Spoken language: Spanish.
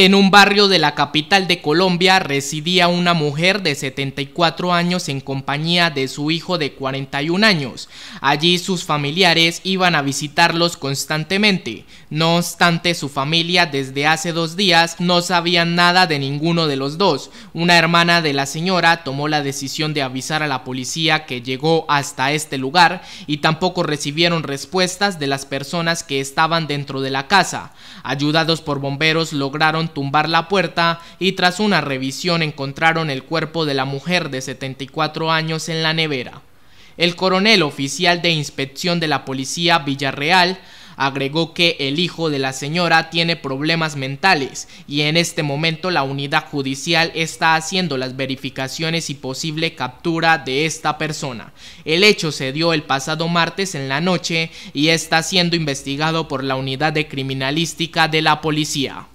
En un barrio de la capital de Colombia residía una mujer de 74 años en compañía de su hijo de 41 años. Allí sus familiares iban a visitarlos constantemente. No obstante, su familia desde hace dos días no sabían nada de ninguno de los dos. Una hermana de la señora tomó la decisión de avisar a la policía que llegó hasta este lugar y tampoco recibieron respuestas de las personas que estaban dentro de la casa. Ayudados por bomberos lograron tumbar la puerta y tras una revisión encontraron el cuerpo de la mujer de 74 años en la nevera. El coronel oficial de inspección de la policía Villarreal agregó que el hijo de la señora tiene problemas mentales y en este momento la unidad judicial está haciendo las verificaciones y posible captura de esta persona. El hecho se dio el pasado martes en la noche y está siendo investigado por la unidad de criminalística de la policía.